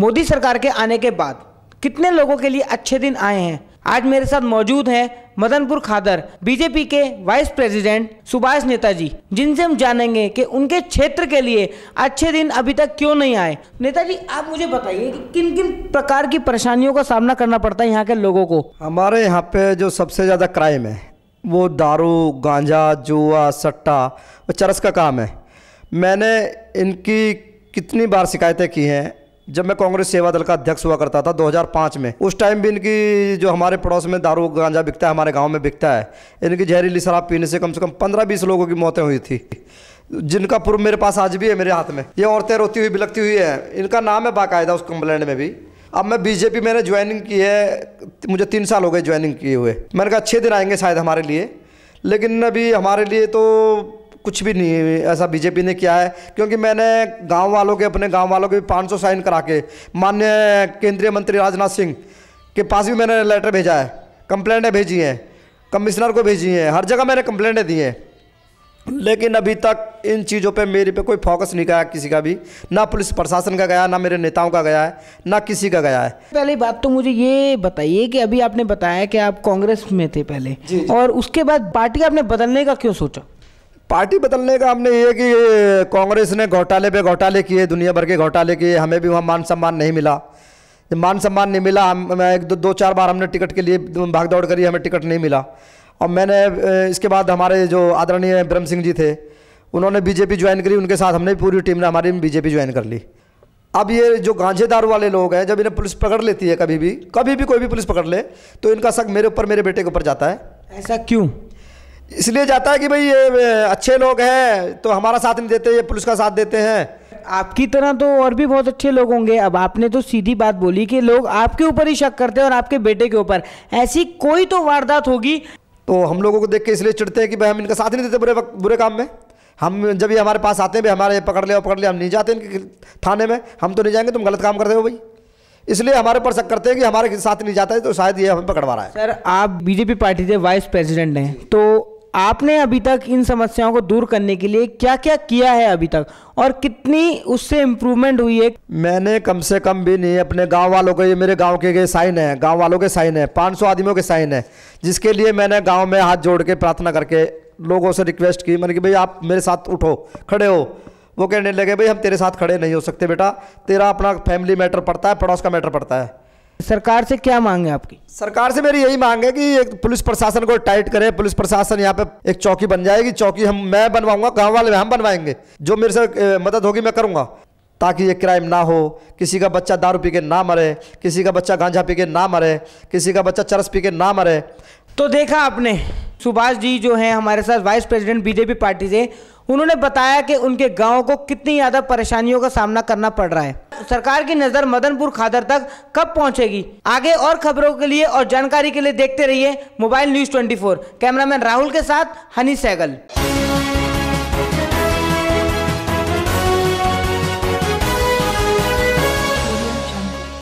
मोदी सरकार के आने के बाद कितने लोगों के लिए अच्छे दिन आए हैं आज मेरे साथ मौजूद हैं मदनपुर खादर बीजेपी के वाइस प्रेसिडेंट सुभाष नेताजी जिनसे हम जानेंगे कि उनके क्षेत्र के लिए अच्छे दिन अभी तक क्यों नहीं आए नेताजी आप मुझे बताइए कि किन किन प्रकार की परेशानियों का सामना करना पड़ता है यहाँ के लोगों को हमारे यहाँ पे जो सबसे ज़्यादा क्राइम है वो दारू गांजा जुआ सट्टा और चरस का काम है मैंने इनकी कितनी बार शिकायतें की हैं जब मैं कांग्रेस सेवा दल का अध्यक्ष हुआ करता था 2005 में उस टाइम भी इनकी जो हमारे पड़ोस में दारू गांजा बिकता है हमारे गांव में बिकता है इनकी जहरीली शराब पीने से कम से कम पंद्रह बीस लोगों की मौतें हुई थी जिनका पूर्व मेरे पास आज भी है मेरे हाथ में ये औरतें रोती हुई बिलकती हुई है इनका नाम है बाकायदा उस कंप्लेंट में भी अब मैं बीजेपी मैंने ज्वाइनिंग की है मुझे तीन साल हो गए ज्वाइनिंग किए हुए मैंने कहा अच्छे दिन आएंगे शायद हमारे लिए लेकिन अभी हमारे लिए तो कुछ भी नहीं ऐसा बीजेपी ने किया है क्योंकि मैंने गांव वालों के अपने गांव वालों के भी 500 साइन करा के मान्य केंद्रीय मंत्री राजनाथ सिंह के पास भी मैंने लेटर भेजा है कंप्लेंटें भेजी हैं कमिश्नर को भेजी हैं हर जगह मैंने कंप्लेंटें दी हैं लेकिन अभी तक इन चीज़ों पे मेरे पे कोई फोकस नहीं गया किसी का भी ना पुलिस प्रशासन का गया ना मेरे नेताओं का गया है ना किसी का गया है पहली बात तो मुझे ये बताइए कि अभी आपने बताया कि आप कांग्रेस में थे पहले जी, जी। और उसके बाद पार्टी आपने बदलने का क्यों सोचा पार्टी बदलने का हमने ये कि कांग्रेस ने घोटाले पे घोटाले किए दुनिया भर के घोटाले किए हमें भी वहाँ मान सम्मान नहीं मिला मान सम्मान नहीं मिला हम एक दो, दो चार बार हमने टिकट के लिए भाग दौड़ करी हमें टिकट नहीं मिला और मैंने इसके बाद हमारे जो आदरणीय ब्रह्म सिंह जी थे उन्होंने बीजेपी ज्वाइन करी उनके साथ हमने पूरी टीम ने हमारी बीजेपी ज्वाइन कर ली अब ये जो गांजेदार वाले लोग हैं जब इन्हें पुलिस पकड़ लेती है कभी भी कभी भी कोई भी पुलिस पकड़ ले तो इनका शक मेरे ऊपर मेरे बेटे के ऊपर जाता है ऐसा क्यों इसलिए जाता है कि भाई ये अच्छे लोग हैं तो हमारा साथ नहीं देते ये पुलिस का साथ देते हैं आपकी तरह तो और भी बहुत अच्छे लोग होंगे अब आपने तो सीधी बात बोली कि लोग आपके ऊपर ही शक करते हैं और आपके बेटे के ऊपर ऐसी कोई तो वारदात होगी तो हम लोगों को देख के इसलिए चिड़ते हैं कि भाई हम इनका साथ नहीं देते बुरे बुरे काम में हम जब ये हमारे पास आते हैं भाई हमारे पकड़ लिया पकड़ लिया हम नहीं जाते इनके थाने में हम तो नहीं जाएंगे तुम गलत काम करते हो भाई इसलिए हमारे पर शक करते हैं कि हमारे साथ नहीं जाता है तो शायद ये हमें पकड़वा रहा है सर आप बीजेपी पार्टी के वाइस प्रेसिडेंट हैं तो आपने अभी तक इन समस्याओं को दूर करने के लिए क्या क्या किया है अभी तक और कितनी उससे इम्प्रूवमेंट हुई है मैंने कम से कम भी नहीं अपने गांव वालों के ये मेरे गांव के ये साइन है गांव वालों के साइन है 500 आदमियों के साइन है जिसके लिए मैंने गांव में हाथ जोड़ के प्रार्थना करके लोगों से रिक्वेस्ट की मैंने कि भाई आप मेरे साथ उठो खड़े हो वो कहने लगे भाई हम तेरे साथ खड़े नहीं हो सकते बेटा तेरा अपना फैमिली मैटर पड़ता है पड़ोस का मैटर पड़ता है सरकार से क्या मांग है आपकी सरकार से मेरी यही मांग है कि एक पुलिस प्रशासन को टाइट करे पुलिस प्रशासन यहाँ पे एक चौकी बन जाएगी चौकी हम मैं बनवाऊंगा गांव वाले हम बनवाएंगे जो मेरे से मदद होगी मैं करूंगा ताकि ये क्राइम ना हो किसी का बच्चा दारू पी के ना मरे किसी का बच्चा गांजा पी के ना मरे किसी का बच्चा चरस पी के ना मरे तो देखा आपने सुभाष जी जो हैं हमारे साथ वाइस प्रेसिडेंट बीजेपी पार्टी से उन्होंने बताया कि उनके गांव को कितनी ज़्यादा परेशानियों का सामना करना पड़ रहा है सरकार की नज़र मदनपुर खादर तक कब पहुंचेगी आगे और खबरों के लिए और जानकारी के लिए देखते रहिए मोबाइल न्यूज़ 24 कैमरामैन राहुल के साथ हनी सैगल